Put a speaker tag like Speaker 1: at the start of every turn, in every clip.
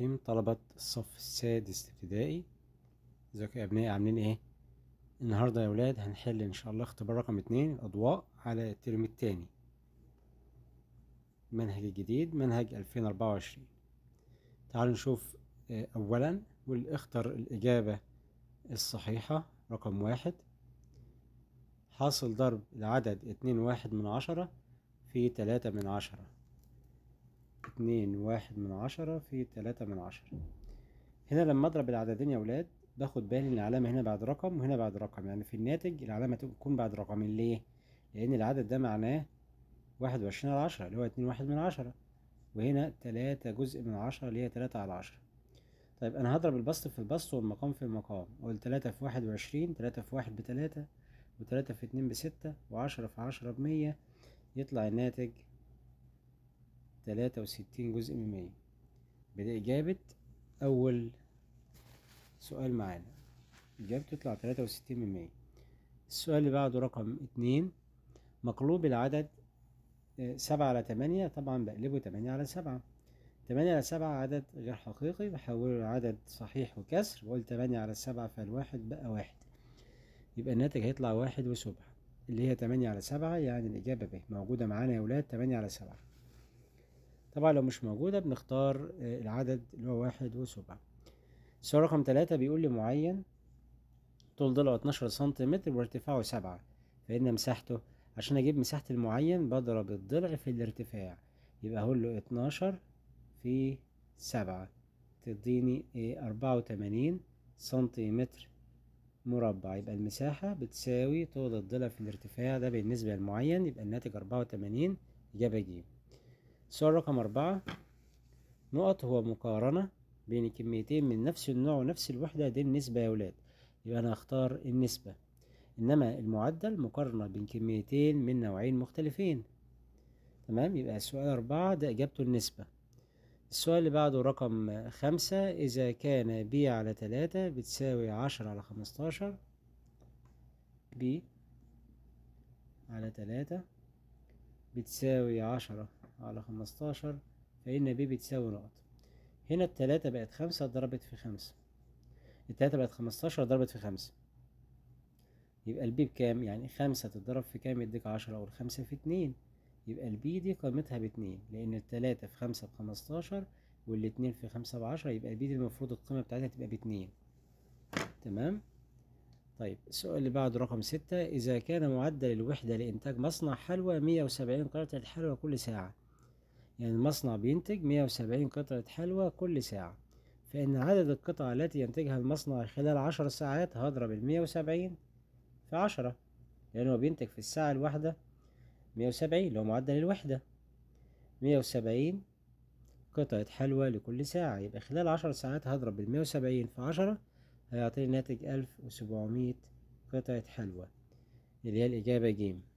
Speaker 1: الرحيم طلبة الصف السادس ابتدائي ازيكم يا ابنائي عاملين ايه النهاردة يا ولاد هنحل ان شاء الله اختبار رقم اتنين الاضواء على الترم التاني منهج الجديد منهج الفين اربعة وعشرين تعالوا نشوف آه، اولا والاختر الاجابة الصحيحة رقم واحد حاصل ضرب العدد اتنين واحد من عشرة في تلاتة من عشرة اتنين واحد من عشرة في تلاتة من عشرة هنا لما أضرب العددين يا ولاد باخد بالي إن العلامة هنا بعد رقم وهنا بعد رقم يعني في الناتج العلامة تكون بعد رقمين ليه؟ لأن العدد ده معناه واحد وعشرين على عشرة اللي هو اتنين واحد من عشرة وهنا تلاتة جزء من عشرة اللي هي تلاتة على عشرة طيب أنا هضرب البسط في البسط والمقام في المقام أقول تلاتة في واحد وعشرين تلاتة في واحد بتلاتة وتلاتة في اتنين بستة وعشرة في عشرة بمية يطلع الناتج تلاتة وستين جزء من مية بدأ إجابة أول سؤال معانا إجابته تطلع تلاتة وستين من مية السؤال اللي بعده رقم اتنين مقلوب العدد آه، سبعة على تمانية طبعا بقلبه تمانية على سبعة تمانية على سبعة عدد غير حقيقي بحوله لعدد صحيح وكسر بقول تمانية على سبعة فالواحد بقى واحد يبقى الناتج هيطلع واحد وسبعة اللي هي تمانية على سبعة يعني الإجابة ب موجودة معانا يا ولاد تمانية على سبعة طبعا لو مش موجودة بنختار آه، العدد اللي هو واحد وسبعة السؤال رقم تلاتة بيقول لي معين طول ضلعه اتناشر سنتيمتر وارتفاعه سبعة فإن مساحته عشان أجيب مساحة المعين بضرب الضلع في الارتفاع يبقى أقول له اتناشر في سبعة تديني ايه أربعة وتمانين سنتيمتر مربع يبقى المساحة بتساوي طول الضلع في الارتفاع ده بالنسبة للمعين يبقى الناتج أربعة وتمانين إجابة جيم السؤال رقم أربعة نقط هو مقارنة بين كميتين من نفس النوع ونفس الوحدة دي النسبة يا ولاد يبقى أنا هختار النسبة إنما المعدل مقارنة بين كميتين من نوعين مختلفين تمام يبقى السؤال أربعة ده إجابته النسبة السؤال اللي بعده رقم خمسة إذا كان ب على تلاتة بتساوي عشرة على خمستاشر ب على تلاتة بتساوي عشرة على خمستاشر فإن ب بتساوي نقط هنا التلاتة بقت خمسة ضربت في خمسة التلاتة بقت خمستاشر ضربت في خمسة يبقى البي بكام يعني خمسة تتضرب في كام يديك عشرة أو الخمسة في اتنين يبقى البي دي قيمتها باتنين لأن التلاتة في خمسة بخمستاشر والاتنين في خمسة بعشرة يبقى البي دي المفروض القيمة بتاعتها تبقى باتنين تمام طيب السؤال اللي بعده رقم ستة إذا كان معدل الوحدة لإنتاج مصنع حلوى مية وسبعين قطعة حلوى كل ساعة يعني المصنع بينتج 170 قطعة حلوى كل ساعة فإن عدد القطع التي ينتجها المصنع خلال عشر ساعات هضرب المية وسبعين في عشرة لأنه بينتج في الساعة الواحدة مية وسبعين اللي هو معدل الوحدة مية وسبعين قطعة حلوى لكل ساعة يبقى خلال عشر ساعات هضرب المية وسبعين في عشرة هيعطيني ناتج ألف وسبعمية قطعة حلوى اللي هي الإجابة جيم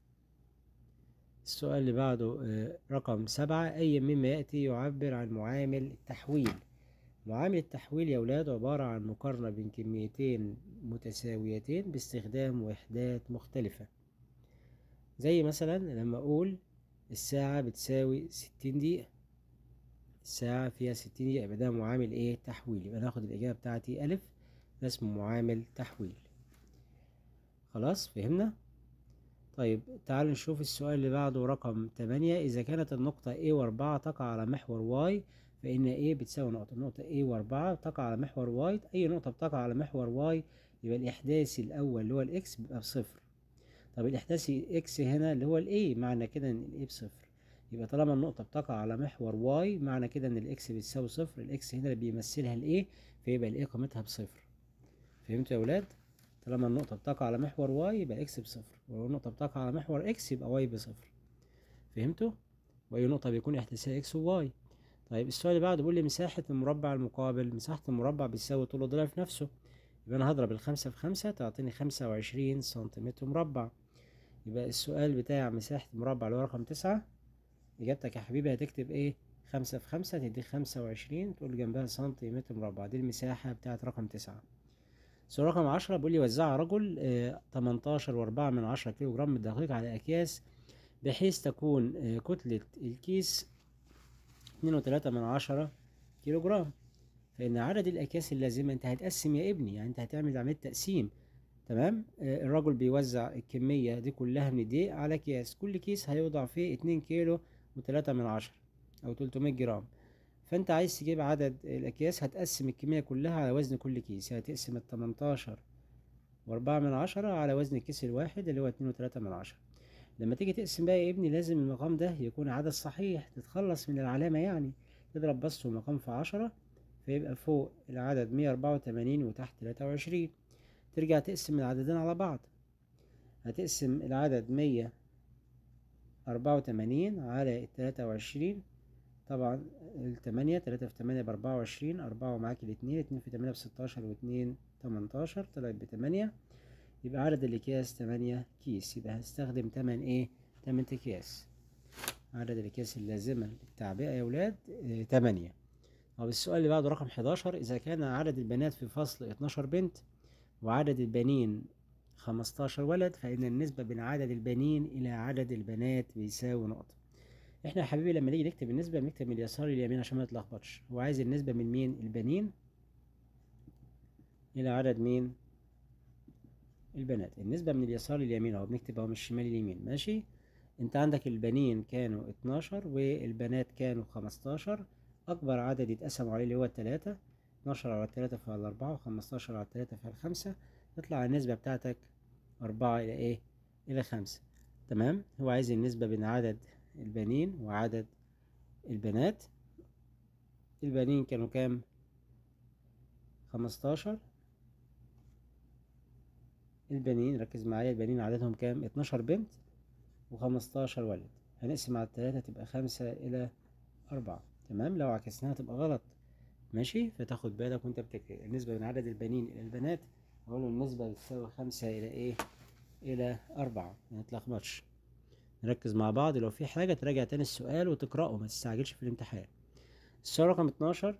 Speaker 1: السؤال اللي بعده آه، رقم سبعة أي مما يأتي يعبر عن معامل التحويل معامل التحويل يا ولاد عبارة عن مقارنة بين كميتين متساويتين باستخدام وحدات مختلفة زي مثلا لما أقول الساعة بتساوي ستين دقيقة الساعة فيها ستين دقيقة يبقى ده معامل إيه تحويل يبقى ناخد الإجابة بتاعتي ألف ده اسمه معامل تحويل خلاص فهمنا طيب تعال نشوف السؤال اللي بعده رقم 8 إذا كانت النقطة A وأربعة تقع على محور Y فإن A بتساوي نقطة النقطة A وأربعة تقع على محور Y أي نقطة بتقع على محور Y يبقى الإحداثي الأول اللي هو الإكس بيبقى بصفر طب الإحداثي إكس هنا اللي هو الإيه معنى كده إن الإيه بصفر يبقى طالما النقطة بتقع على محور واي معنى كده إن الإكس بتساوي صفر الإكس هنا اللي بيمثلها الإيه فيبقى الإيه قيمتها بصفر فهمتوا يا ولاد؟ طالما النقطة بتقع على محور واي يبقى اكس بصفر ولو النقطة بتقع على محور اكس يبقى واي بصفر فهمتوا؟ وأي نقطة بيكون احتساء اكس وواي طيب السؤال اللي بعده بيقول لي مساحة المربع المقابل مساحة المربع بتساوي طول في نفسه يبقى أنا هضرب الخمسة في خمسة تعطيني خمسة وعشرين سنتيمتر مربع يبقى السؤال بتاع مساحة المربع اللي هو رقم تسعة إجابتك يا حبيبي هتكتب إيه؟ خمسة في خمسة تديك خمسة وعشرين تقول جنبها سنتيمتر مربع دي المساحة بتاعت رقم تسعة سؤال رقم 10 بيقول لي وزعها رجل 18 آه، و4 من 10 كيلو جرام بالدقيق على أكياس بحيث تكون آه، كتلة الكيس وتلاتة من 10 كيلو جرام فإن عدد الأكياس اللازمة أنت هتقسم يا ابني يعني أنت هتعمل عملية تقسيم تمام آه، الرجل بيوزع الكمية دي كلها من دي على أكياس كل كيس هيوضع فيه 2 كيلو و3 من 10 أو 300 جرام فانت عايز تجيب عدد الاكياس هتقسم الكميه كلها على وزن كل كيس يعني هتقسم ال 18 واربعة من عشرة على وزن الكيس الواحد اللي هو اتنين وتلاتة من عشرة لما تيجي تقسم بقى يا ابني لازم المقام ده يكون عدد صحيح تتخلص من العلامة يعني تضرب بس المقام في عشرة فيبقى فوق العدد مية أربعة وتمانين وتحت تلاتة وعشرين ترجع تقسم العددين على بعض هتقسم العدد مية أربعة وتمانين على التلاتة وعشرين طبعا التمانية تلاتة في تمانية بأربعة وعشرين أربعة ومعاك الاتنين اتنين في تمانية بستاشر واتنين تمنتاشر طلعت بتمانية يبقى عدد الأكياس تمانية كيس يبقى هستخدم تمن ايه تمن أكياس عدد الأكياس اللازمة للتعبئة يا ولاد آه، تمانية طب السؤال اللي بعده رقم حداشر إذا كان عدد البنات في فصل اتناشر بنت وعدد البنين خمستاشر ولد فإن النسبة بين عدد البنين إلى عدد البنات بيساوي نقطة احنا يا حبيبي لما نيجي نكتب النسبه بنكتب من اليسار لليمين عشان ما نتلخبطش هو عايز النسبه من مين البنين الى عدد مين البنات النسبه من اليسار لليمين اهو بنكتب اهو من الشمال لليمين ماشي انت عندك البنين كانوا 12 والبنات كانوا 15 اكبر عدد يتقسم عليه اللي هو 3 12 على 3 فعلى 4 و15 على 3 فعلى 5 تطلع النسبه بتاعتك 4 الى ايه الى 5 تمام هو عايز النسبه بين عدد البنين وعدد البنات البنين كانوا كام خمستاشر البنين ركز معايا البنين عددهم كام اتناشر بنت وخمستاشر ولد هنقسم على التلاتة تبقى خمسة إلى أربعة تمام لو عكسناها تبقى غلط ماشي فتاخد بالك وانت بتكتب النسبة من عدد البنين إلى البنات أقول النسبة بتساوي خمسة إلى إيه إلى أربعة متلخبطش نركز مع بعض لو في حاجة تراجع تاني السؤال وتقرأه ما تستعجلش في الامتحان السؤال رقم 12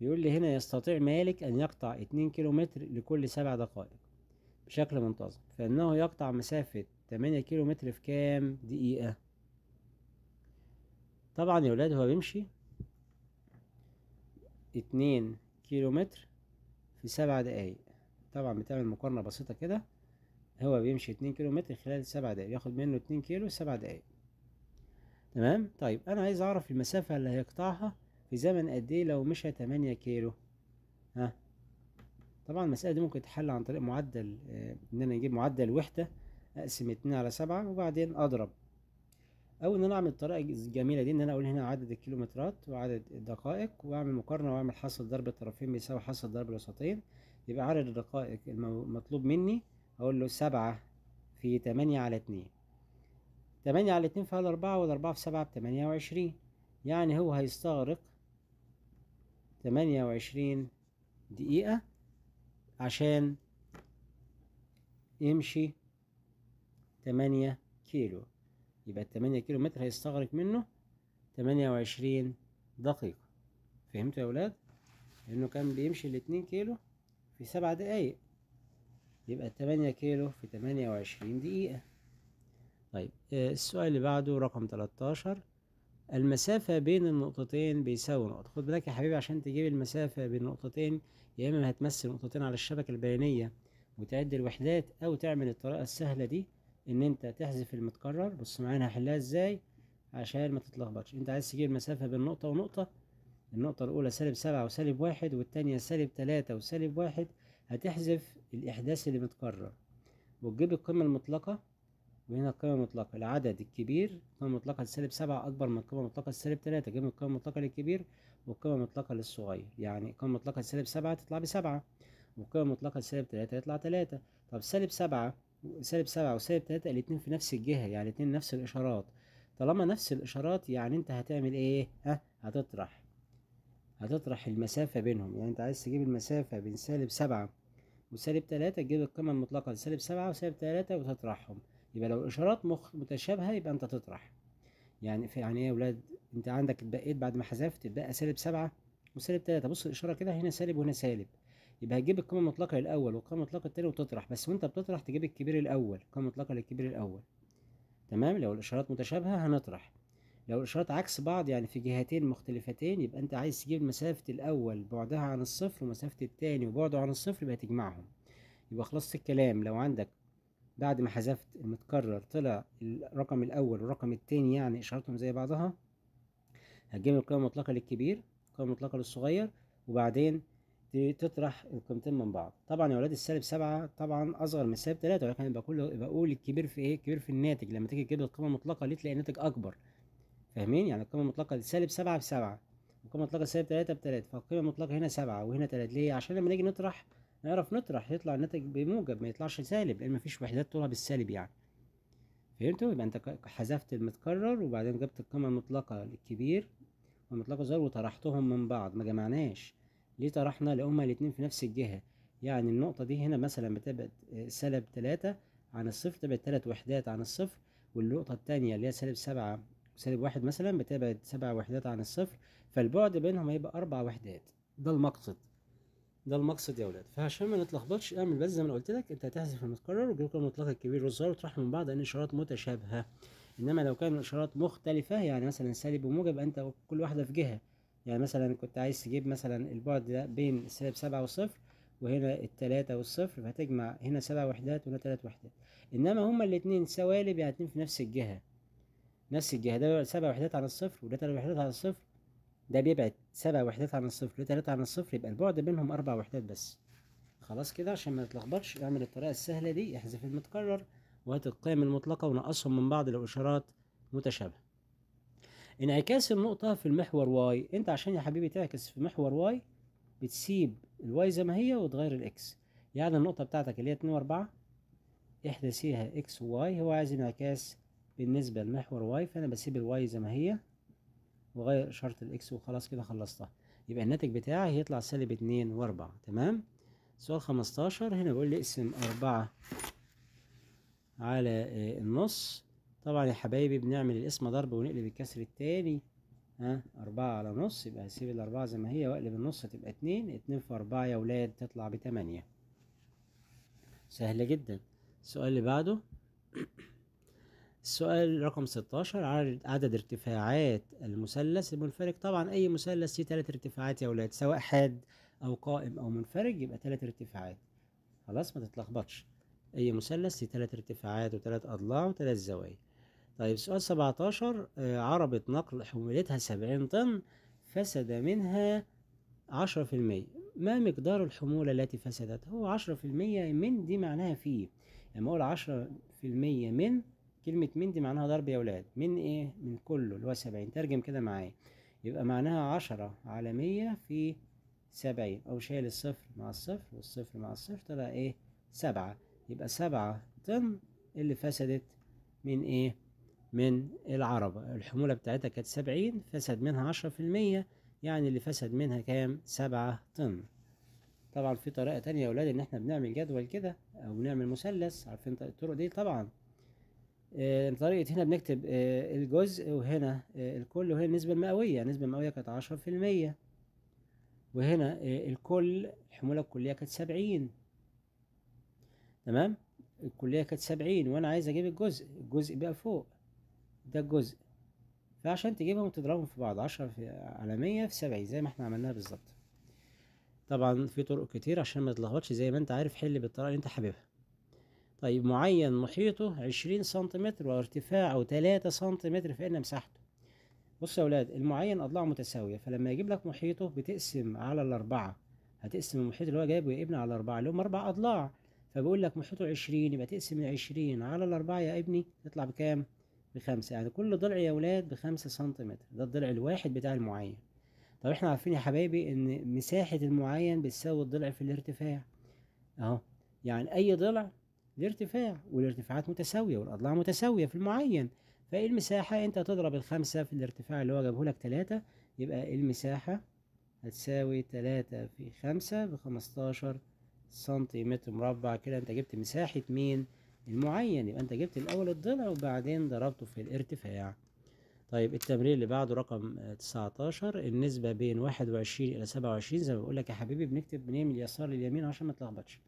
Speaker 1: بيقول لي هنا يستطيع مالك أن يقطع 2 كيلومتر لكل سبع دقائق بشكل منتظم فإنه يقطع مسافة 8 كيلومتر في كام دقيقة طبعا يا ولاد هو بيمشي 2 كيلومتر في سبع دقايق طبعا بتعمل مقارنة بسيطة كده هو بيمشي 2 كيلو متر خلال سبع دقايق بياخد منه 2 كيلو سبع دقايق تمام طيب انا عايز اعرف المسافة اللي هيقطعها في زمن قد ايه لو مشى 8 كيلو ها طبعا المسألة دي ممكن تتحل عن طريق معدل آه، ان انا اجيب معدل وحدة اقسم اتنين على سبعة وبعدين اضرب او ان انا اعمل الطريقة الجميلة دي ان انا اقول هنا عدد الكيلومترات وعدد الدقائق واعمل مقارنة واعمل حاصل ضرب الطرفين بيساوي حاصل ضرب الوسطين يبقى عدد الدقائق المطلوب مني أقول له سبعة في تمانية على اتنين تمانية على اتنين فيها أربعة والأربعة في سبعة بتمانية وعشرين يعني هو هيستغرق تمانية وعشرين دقيقة عشان يمشي تمانية كيلو يبقى التمانية كيلو متر هيستغرق منه تمانية وعشرين دقيقة فهمتوا يا ولاد؟ إنه كان بيمشي الاتنين كيلو في سبع دقايق يبقى 8 كيلو في 28 دقيقة طيب آه، السؤال اللي بعده رقم 13 المسافة بين النقطتين بيساوي نقطة خد بالك يا حبيبي عشان تجيب المسافة بين النقطتين يا إما هتمثل نقطتين على الشبكة البيانية وتعد الوحدات أو تعمل الطريقة السهلة دي إن أنت تحذف المتكرر بص معايا أنا هحلها إزاي عشان ما تتلخبطش أنت عايز تجيب المسافة بين نقطة ونقطة النقطة الأولى سالب سبعة وسالب واحد والتانية سالب تلاتة وسالب واحد هتحذف الإحداث اللي متكرر وتجيب القيمة المطلقة وهنا القيمة المطلقة العدد الكبير القيمة المطلقة لسالب سبعة أكبر من القيمة المطلقة لسالب تلاتة جيب القيمة المطلقة للكبير والقيمة المطلقة للصغير يعني القيمة المطلقة لسالب سبعة تطلع بسبعة والقيمة المطلقة لسالب تلاتة يطلع تلاتة طب سالب سبعة سالب سبعة وسالب تلاتة الاتنين في نفس الجهة يعني الاتنين نفس الإشارات طالما نفس الإشارات يعني أنت هتعمل إيه؟ ها هتطرح هتطرح المسافة بينهم يعني أنت عايز تجيب المسافة بين سالب سبعة وسالب تلاتة تجيب القيمة المطلقة لسالب سبعة وسالب تلاتة وتطرحهم يبقى لو الإشارات مخ متشابهة يبقى أنت تطرح يعني في يعني إيه يا ولاد أنت عندك اتبقيت بعد ما حذفت اتبقى سالب سبعة وسالب تلاتة بص الإشارة كده هنا سالب وهنا سالب يبقى هتجيب القيمة المطلقة للأول والقيمة المطلقة للتاني وتطرح بس وأنت بتطرح تجيب الكبير الأول القيمة المطلقة للكبير الأول تمام لو الإشارات متشابهة هنطرح لو الإشارات عكس بعض يعني في جهتين مختلفتين يبقى أنت عايز تجيب مسافة الأول بعدها عن الصفر ومسافة التاني وبعده عن الصفر يبقى تجمعهم يبقى خلصت الكلام لو عندك بعد ما حذفت المتكرر طلع الرقم الأول والرقم التاني يعني إشارتهم زي بعضها هتجيب القيمة المطلقة للكبير القيمة المطلقة للصغير وبعدين تطرح القيمتين من بعض طبعا يا ولاد السالب سبعة طبعا اصغر من السالب تلاتة ولكن بقول بقول الكبير في ايه الكبير في الناتج لما تيجي تجيب القيمه المطلقه ليه تلاقي الناتج اكبر فاهمين يعني القيمه المطلقه سالب 7 بسبعة والقيمه المطلقه سالب 3 بتلاتة فالقيمه المطلقه هنا سبعة وهنا 3 ليه عشان لما نيجي نطرح نعرف نطرح يطلع الناتج بموجب ما يطلعش سالب لان مفيش وحدات طولها بالسالب يعني فهمتوا يبقى انت حذفت المتكرر وبعدين جبت القيمه المطلقه الكبير والمطلقه الصغير وطرحتهم من بعض ما جمعناش ليه طرحنا لان هما الاتنين في نفس الجهه يعني النقطه دي هنا مثلا بتبقى سالب 3 عن الصفر تبقى 3 وحدات عن الصفر والنقطه الثانيه اللي هي سالب 7 سالب واحد مثلا بتبعد سبع وحدات عن الصفر فالبعد بينهم هيبقى أربع وحدات ده المقصد ده المقصد يا ولاد فعشان ما نتلخبطش اعمل بس زي ما انا قلت لك انت هتحذف المتكرر وتجيب كل المطلقه الكبير والصغير وتروح من بعض ان الاشارات متشابهه انما لو كان الاشارات مختلفه يعني مثلا سالب وموجب انت كل واحده في جهه يعني مثلا كنت عايز تجيب مثلا البعد ده بين السالب سبعة والصفر وهنا التلاتة والصفر فهتجمع هنا سبع وحدات وهنا تلات وحدات انما هما الاتنين سوالب يعني اتنين في نفس الجهه نفس الجهة سبع وحدات عن الصفر وده تلات وحدات عن الصفر ده بيبعد سبع وحدات عن الصفر وده تلاتة عن الصفر يبقى البعد بينهم أربع وحدات بس خلاص كده عشان ما نتلخبطش اعمل الطريقة السهلة دي احذف المتكرر وهات القيم المطلقة ونقصهم من بعض لو إشارات متشابهة انعكاس النقطة في المحور واي انت عشان يا حبيبي تعكس في محور واي بتسيب الواي زي ما هي وتغير الاكس يعني النقطة بتاعتك اللي هي اتنين واربعة احدثيها اكس وواي هو عايز انعكاس بالنسبة لمحور واي فأنا بسيب الواي زي ما هي وغير إشارة الإكس وخلاص كده خلصتها يبقى الناتج بتاعي هيطلع سالب اتنين وأربعة تمام سؤال خمستاشر هنا بيقول لي اقسم أربعة على آه، النص طبعا يا حبايبي بنعمل القسمة ضرب ونقلب الكسر التاني ها أربعة على نص يبقى هسيب الأربعة زي ما هي وأقلب النص تبقى اتنين اتنين في أربعة يا ولاد تطلع بتمانية سهلة جدا السؤال اللي بعده السؤال رقم 16 عدد ارتفاعات المثلث المنفرج طبعا اي مثلث فيه ثلاث ارتفاعات يا اولاد سواء حاد او قائم او منفرج يبقى ثلاث ارتفاعات خلاص ما تتلخبطش اي مثلث فيه ثلاث ارتفاعات وثلاث اضلاع وثلاث زوايا طيب سؤال 17 آه، عربة نقل حمولتها 70 طن فسد منها 10% ما مقدار الحمولة التي فسدت هو 10% من دي معناها فيه لما يعني اقول 10% من كلمة من دي معناها ضرب يا ولاد من ايه من كله اللي هو سبعين ترجم كده معايا يبقى معناها عشرة على مية في سبعين او شايل الصفر مع الصفر والصفر مع الصفر طلع ايه سبعة يبقى سبعة طن اللي فسدت من ايه من العربة الحمولة بتاعتها كانت سبعين فسد منها عشرة في المية يعني اللي فسد منها كام سبعة طن طبعا في طريقة تانية يا ولاد ان احنا بنعمل جدول كده او بنعمل مثلث عارفين الطرق دي طبعا آه، طريقة هنا بنكتب آه، الجزء وهنا آه، الكل وهنا النسبة المئوية النسبة المئوية كانت عشرة في المية وهنا الكل الحمولة الكلية كانت سبعين تمام الكلية كانت سبعين وأنا عايز أجيب الجزء الجزء بقى فوق ده الجزء فعشان تجيبهم تضربهم في بعض عشرة في على مية في سبعين زي ما احنا عملناها بالظبط طبعا في طرق كتير عشان ما تتلخبطش زي ما انت عارف حل بالطريقة اللي انت حاببها طيب معين محيطه عشرين سنتيمتر وارتفاعه تلاتة سنتيمتر فإن مساحته بص يا أولاد المعين أضلاعه متساوية فلما يجيب لك محيطه بتقسم على الأربعة هتقسم المحيط اللي هو جايبه يا ابني على أربعة اللي هم أربع أضلاع فبيقول لك محيطه عشرين يبقى تقسم عشرين على الأربعة يا ابني تطلع بكام؟ بخمسة يعني كل ضلع يا أولاد بخمسة سنتيمتر ده الضلع الواحد بتاع المعين طب احنا عارفين يا حبايبي ان مساحة المعين بتساوي الضلع في الارتفاع اهو يعني اي ضلع الارتفاع والارتفاعات متساوية والأضلاع متساوية في المعين فإيه المساحة أنت تضرب الخمسة في الارتفاع اللي هو جابه لك تلاتة يبقى إيه المساحة هتساوي تلاتة في خمسة بخمستاشر سنتيمتر مربع كده أنت جبت مساحة مين المعين يبقى أنت جبت الأول الضلع وبعدين ضربته في الارتفاع طيب التمرين اللي بعده رقم تسعتاشر النسبة بين واحد وعشرين إلى سبعة وعشرين زي ما بقول لك يا حبيبي بنكتب منين من اليسار لليمين عشان ما تلخبطش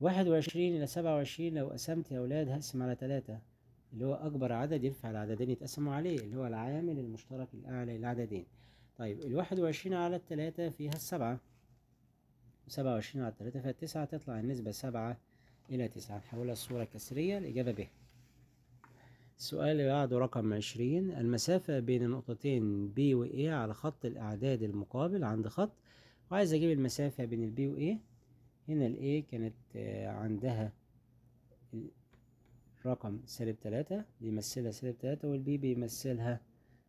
Speaker 1: واحد وعشرين إلى سبعة وعشرين لو قسمت يا أولاد هقسم على تلاتة اللي هو أكبر عدد ينفع العددين يتقسموا عليه اللي هو العامل المشترك الأعلى للعددين طيب الواحد وعشرين على التلاتة فيها السبعة وسبعة وعشرين على التلاتة فيها التسعة تطلع النسبة سبعة إلى تسعة نحولها الصورة كسرية الإجابة ب السؤال اللي بعده رقم عشرين المسافة بين النقطتين ب و A على خط الأعداد المقابل عند خط وعايز أجيب المسافة بين البي و A هنا ال A كانت آه، عندها رقم سالب تلاتة بيمثلها سالب تلاتة وال B بيمثلها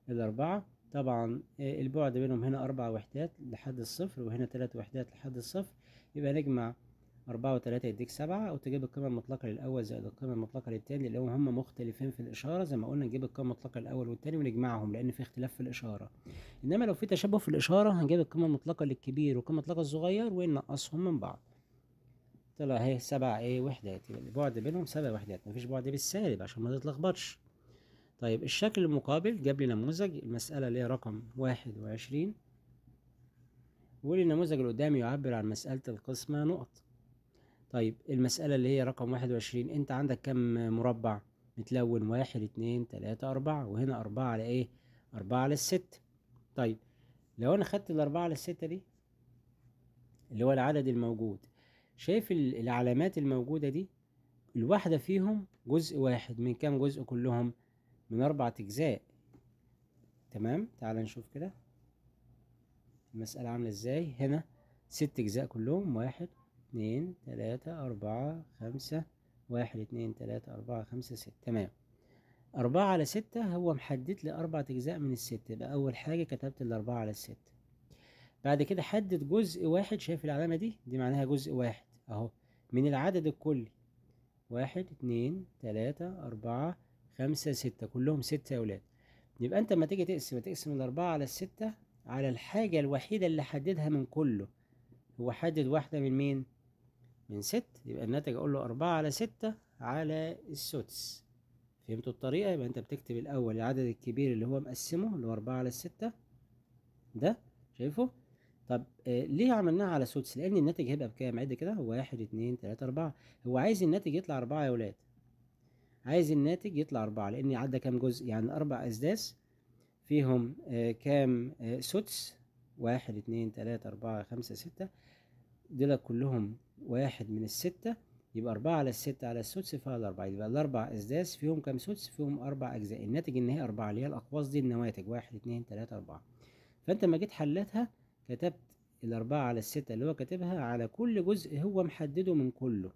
Speaker 1: الأربعة طبعا آه، البعد بينهم هنا أربع وحدات لحد الصفر وهنا تلات وحدات لحد الصفر يبقى نجمع أربعة وتلاتة يديك سبعة وتجيب القيمة المطلقة للأول زائد القيمة المطلقة للتاني اللي هما مختلفين في الإشارة زي ما قلنا نجيب القيمة المطلقة للأول والتاني ونجمعهم لأن في اختلاف في الإشارة إنما لو في تشابه في الإشارة هنجيب القيمة المطلقة للكبير والقيمة المطلقة للصغير وننقصهم من بعض طلع اهي سبع ايه وحدات يبقى يعني البعد بينهم سبع وحدات مفيش بعد بالسالب عشان ما تتلخبطش طيب الشكل المقابل جاب لي نموذج المسألة اللي هي رقم واحد وعشرين النموذج اللي قدامي يعبر عن مسألة القسمة نقط طيب المسألة اللي هي رقم واحد وعشرين انت عندك كم مربع متلون واحد اتنين تلاتة أربعة وهنا أربعة على ايه أربعة على الست طيب لو أنا خدت الأربعة على الستة دي اللي هو العدد الموجود شايف العلامات الموجودة دي الواحدة فيهم جزء واحد من كام جزء كلهم من أربعة أجزاء تمام تعال نشوف كده المسألة عاملة ازاي هنا ست أجزاء كلهم واحد اتنين تلاتة أربعة خمسة واحد اتنين تلاتة أربعة خمسة ستة تمام أربعة على ستة هو محدد لي أربعة أجزاء من الست يبقى أول حاجة كتبت الأربعة على الستة بعد كده حدد جزء واحد شايف العلامة دي دي معناها جزء واحد اهو من العدد الكلي واحد اتنين تلاتة أربعة خمسة ستة كلهم ستة يا ولاد يبقى أنت لما تيجي تقسم تقسم الأربعة على الستة على الحاجة الوحيدة اللي حددها من كله هو حدد واحدة من مين؟ من ست يبقى الناتج أقول له أربعة على ستة على السدس فهمتوا الطريقة يبقى أنت بتكتب الأول العدد الكبير اللي هو مقسمه اللي هو أربعة على الستة ده شايفه؟ طب آه، ليه عملناها على سدس لان الناتج هيبقى بكام عد كده واحد اتنين تلاتة اربعة هو عايز الناتج يطلع اربعة يا ولاد عايز الناتج يطلع اربعة لان عدى كام جزء يعني اربع اسداس فيهم آه، كام آه، سدس واحد اتنين تلاتة اربعة خمسة ستة دول كلهم واحد من الستة يبقى أربعة على الستة على السدس فيها الاربعه يبقى الأربع أسداس فيهم كام سدس فيهم أربع أجزاء الناتج إن هي أربعة اللي هي الأقواس دي النواتج واحد اتنين تلاتة أربعة فأنت لما جيت حلتها كتبت الأربعة على الستة اللي هو كاتبها على كل جزء هو محدده من كله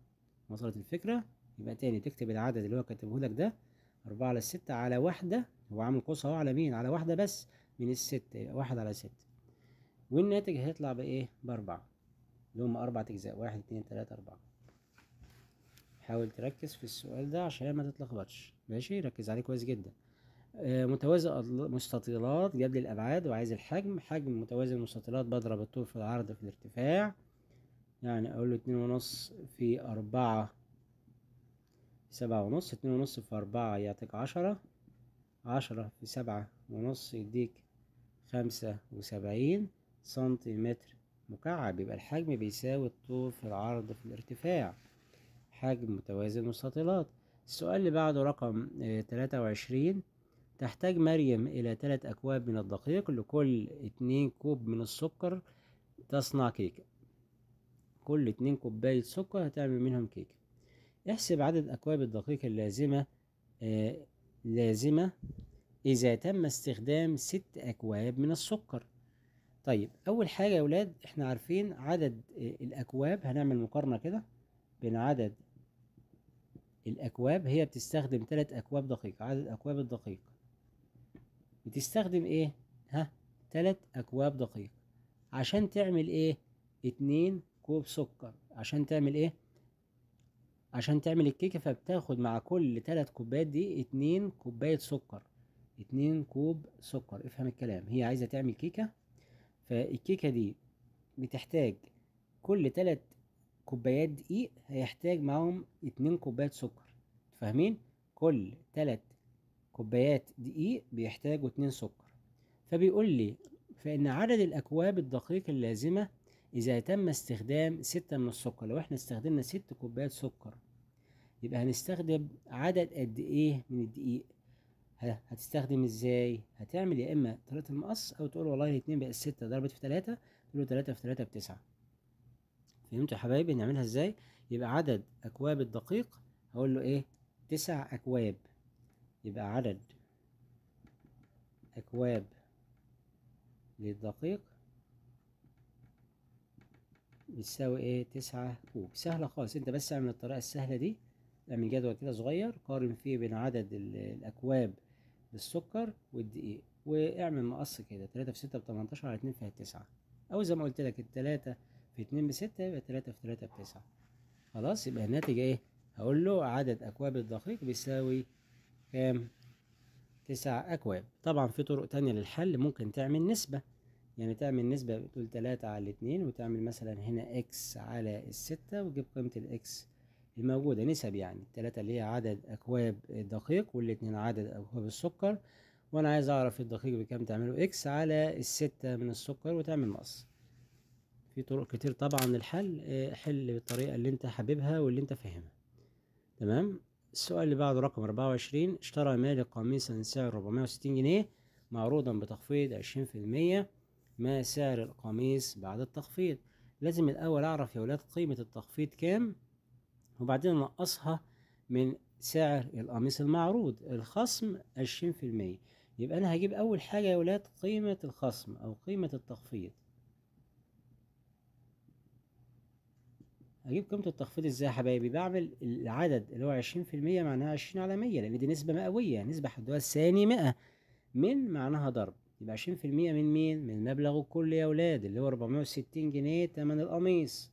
Speaker 1: وصلت الفكرة يبقى تاني تكتب العدد اللي هو كاتبه لك ده أربعة على الستة على واحدة هو عامل قوس أهو على مين على واحدة بس من الستة يبقى واحد على ستة والناتج هيطلع بإيه بأربعة اللي هم أربع أجزاء واحد اتنين تلاتة أربعة حاول تركز في السؤال ده عشان ما تتلخبطش ماشي ركز عليه كويس جدا آه، متوازي مستطيلات جاب لي الابعاد وعايز الحجم حجم متوازي المستطيلات بضرب الطول في العرض في الارتفاع يعني اقول له اتنين ونص في اربعة سبعة ونص اتنين ونص في اربعة يعطيك عشرة عشرة في سبعة ونص يديك خمسة وسبعين سنتيمتر مكعب يبقى الحجم بيساوي الطول في العرض في الارتفاع حجم متوازي المستطيلات السؤال اللي بعده رقم آه، تلاتة وعشرين تحتاج مريم إلى ثلاث أكواب من الدقيق لكل اتنين كوب من السكر تصنع كيكة كل اتنين كوباية سكر هتعمل منهم كيكة احسب عدد أكواب الدقيق اللازمة آه لازمة إذا تم استخدام ست أكواب من السكر طيب أول حاجة يا ولاد احنا عارفين عدد آه، الأكواب هنعمل مقارنة كده بين عدد الأكواب هي بتستخدم ثلاث أكواب دقيق عدد أكواب الدقيق بتستخدم ايه ها تلات اكواب دقيق عشان تعمل ايه اتنين كوب سكر عشان تعمل ايه عشان تعمل الكيكه فبتاخد مع كل تلات كوبايات دي اتنين كوبايه سكر اتنين كوب سكر افهم الكلام هي عايزه تعمل كيكه فالكيكه دي بتحتاج كل تلات كوبايات دقيق هيحتاج معاهم اتنين كوبايات سكر فاهمين كل تلات كوبايات دقيق بيحتاجوا اتنين سكر فبيقول لي فإن عدد الأكواب الدقيق اللازمة إذا تم استخدام ستة من السكر لو إحنا استخدمنا ست كوبايات سكر يبقى هنستخدم عدد قد إيه من الدقيق هتستخدم إزاي هتعمل يا إما طريقة المقص أو تقول والله اتنين بقى ستة ضربت في تلاتة تقول له تلاتة في تلاتة بتسعة فهمتوا يا حبايبي نعملها إزاي يبقى عدد أكواب الدقيق هقول له إيه تسع أكواب يبقى عدد أكواب للدقيق بتساوي ايه تسعة كوب سهلة خالص انت بس اعمل الطريقة السهلة دي اعمل جدول كده صغير قارن فيه بين عدد الأكواب للسكر والدقيق واعمل مقص كده تلاتة في ستة بتمنتاشر على اتنين في تسعة أو زي ما قلت لك التلاتة في اتنين بستة يبقى تلاتة في تلاتة بتسعة خلاص يبقى الناتج ايه هقول له عدد أكواب الدقيق بيساوي كام تسع أكواب طبعا في طرق تانية للحل ممكن تعمل نسبة يعني تعمل نسبة بتقول تلاتة على الاتنين وتعمل مثلا هنا اكس على الستة وتجيب قيمة الاكس الموجودة نسب يعني التلاتة اللي هي عدد أكواب الدقيق والاتنين عدد أكواب السكر وأنا عايز أعرف الدقيق بكام تعمله اكس على الستة من السكر وتعمل نقص في طرق كتير طبعا للحل آه، حل بالطريقة اللي انت حاببها واللي انت فاهمها تمام السؤال اللي بعده رقم 24 اشترى مالك قميصا سعره 460 جنيه معروضا بتخفيض 20% ما سعر القميص بعد التخفيض لازم الأول أعرف يا ولاد قيمة التخفيض كام وبعدين أنقصها من سعر القميص المعروض الخصم 20% يبقى أنا هجيب أول حاجة يا ولاد قيمة الخصم أو قيمة التخفيض هجيب قيمه التخفيض ازاي يا حبايبي بعمل العدد اللي هو عشرين في المية معناها عشرين على مية لان دي نسبه مئويه نسبه حدها الثاني مئة من معناها ضرب يبقى عشرين في المية من مين من المبلغ الكلي يا ولاد اللي هو اربعمية وستين جنيه تمن القميص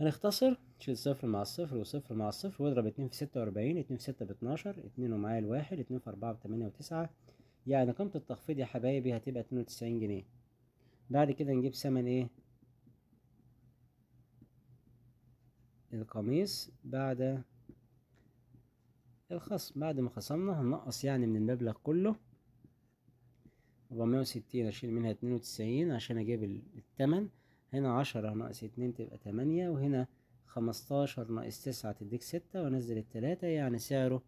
Speaker 1: هنختصر شيل صفر مع الصفر وصفر مع الصفر واضرب اتنين في ستة واربعين اتنين في ستة باتناشر اتنين ومعايا الواحد اتنين في اربعة بتمانية وتسعة يعني قيمة التخفيض يا حبايبي هتبقى اتنين وتسعين جنيه بعد كده نجيب ثمن ايه القميص بعد الخصم بعد ما خصمنا هنقص يعني من المبلغ كله 460 اشيل منها 92 عشان اجيب التمن هنا 10 ناقص 2 تبقى 8 وهنا 15 ناقص 9 تديك 6 وانزل التلاتة يعني سعره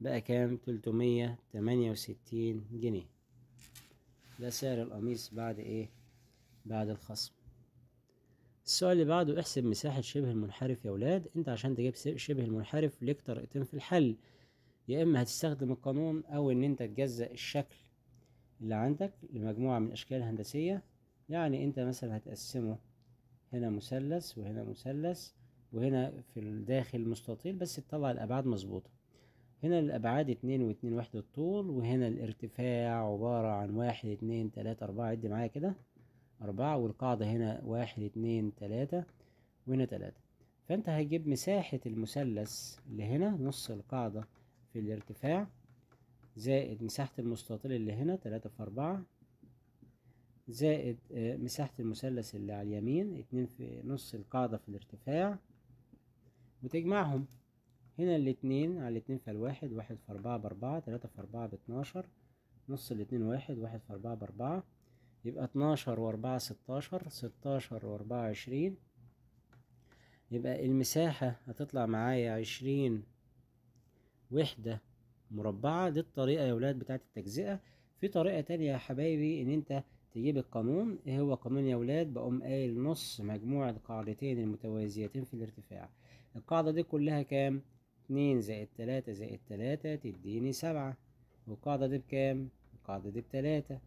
Speaker 1: بقى كام 368 جنيه ده سعر القميص بعد ايه بعد الخصم السؤال اللي بعده احسب مساحة شبه المنحرف يا ولاد انت عشان تجيب شبه المنحرف ليك طريقتين في الحل يا اما هتستخدم القانون او ان انت تجزأ الشكل اللي عندك لمجموعة من الاشكال الهندسية يعني انت مثلا هتقسمه هنا مثلث وهنا مثلث وهنا في الداخل مستطيل بس تطلع الابعاد مظبوطة هنا الابعاد اتنين واتنين وحدة الطول وهنا الارتفاع عبارة عن واحد اتنين تلاتة اربعة عد معايا كده أربعة والقاعدة هنا واحد اتنين تلاتة وهنا تلاتة فأنت هتجيب مساحة المثلث اللي هنا نص القاعدة في الارتفاع زائد مساحة المستطيل اللي هنا تلاتة في أربعة زائد آه، مساحة المثلث اللي على اليمين اتنين في نص القاعدة في الارتفاع وتجمعهم هنا الاتنين على الاتنين في الواحد واحد في أربعة بأربعة تلاتة في أربعة باتناشر نص الاتنين واحد واحد في أربعة بأربعة يبقى اتناشر واربعة ستاشر ستاشر واربعة عشرين يبقى المساحة هتطلع معايا عشرين وحدة مربعة دي الطريقة يا ولاد بتاعت التجزئة في طريقة تانية يا حبايبي ان انت تجيب القانون ايه هو قانون يا ولاد بقوم قايل نص مجموع القاعدتين المتوازيتين في الارتفاع القاعدة دي كلها كام؟ اتنين زائد تلاتة زائد تلاتة تديني سبعة والقاعدة دي بكام؟ القاعدة دي بتلاتة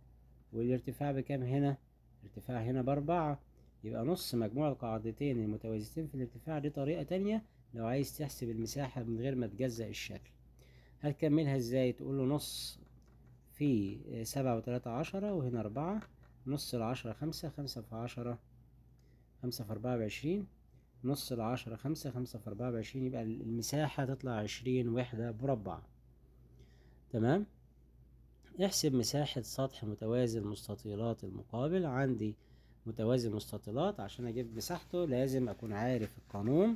Speaker 1: والارتفاع بكام هنا ارتفاع هنا بأربعة يبقى نص مجموع القاعدتين المتوازيتين في الارتفاع دي طريقة تانية لو عايز تحسب المساحة من غير ما تجزأ الشكل هتكملها ازاي تقول له نص في سبعة وتلاتة عشرة وهنا أربعة نص العشرة خمسة خمسة في عشرة خمسة في أربعة وعشرين نص العشرة خمسة خمسة في أربعة وعشرين يبقى المساحة تطلع عشرين وحدة مربعة تمام احسب مساحة سطح متوازي المستطيلات المقابل عندي متوازي المستطيلات عشان اجيب مساحته لازم اكون عارف القانون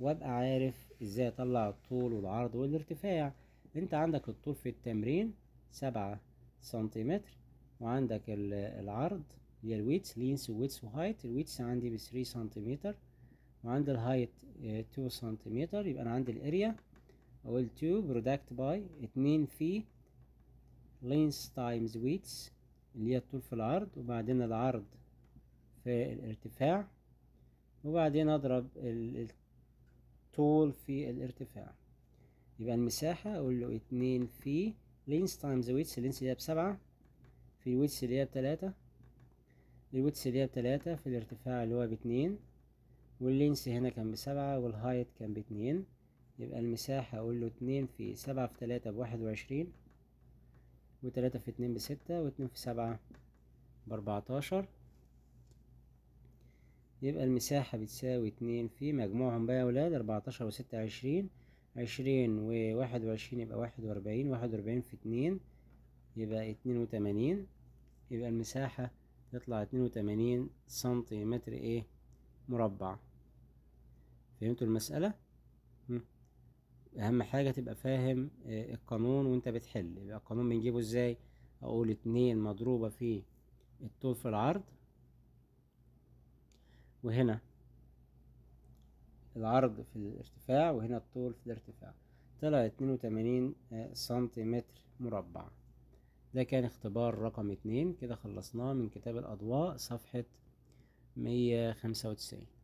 Speaker 1: وابقى عارف ازاي اطلع الطول والعرض والارتفاع انت عندك الطول في التمرين سبعة سنتيمتر وعندك العرض هي الويتس لينس ويتس وهايت الويتس عندي بثري سنتيمتر وعند الهايت آه، تو سنتيمتر يبقى انا عندي الاريا اقول تو برودكت باي اتنين في length times width اللي هي الطول في العرض وبعدين العرض في الارتفاع وبعدين اضرب الطول في الارتفاع يبقى المساحة اقول له اتنين في length times width length اللي هي بسبعة في width اللي هي بتلاتة الويتس اللي هي بتلاتة في الارتفاع اللي هو باتنين واللينس هنا كان بسبعة والهايت كان باتنين يبقى المساحة أقول له اتنين في سبعة في تلاتة بواحد وعشرين وتلاتة في اتنين بستة واتنين في سبعة بأربعتاشر يبقى المساحة بتساوي اتنين في مجموعهم بقى يا ولاد أربعتاشر وستة عشرين عشرين وواحد وعشرين يبقى واحد وأربعين واحد وأربعين في اتنين يبقى اتنين وتمانين يبقى المساحة تطلع اتنين وتمانين سنتيمتر ايه مربع فهمتوا المسألة؟ اهم حاجة تبقى فاهم آه، القانون وانت بتحل يبقى القانون بنجيبه ازاي اقول اتنين مضروبة في الطول في العرض وهنا العرض في الارتفاع وهنا الطول في الارتفاع طلع اتنين وتمانين آه، سنتيمتر مربع ده كان اختبار رقم اتنين كده خلصناه من كتاب الأضواء صفحة مية خمسة وتسعين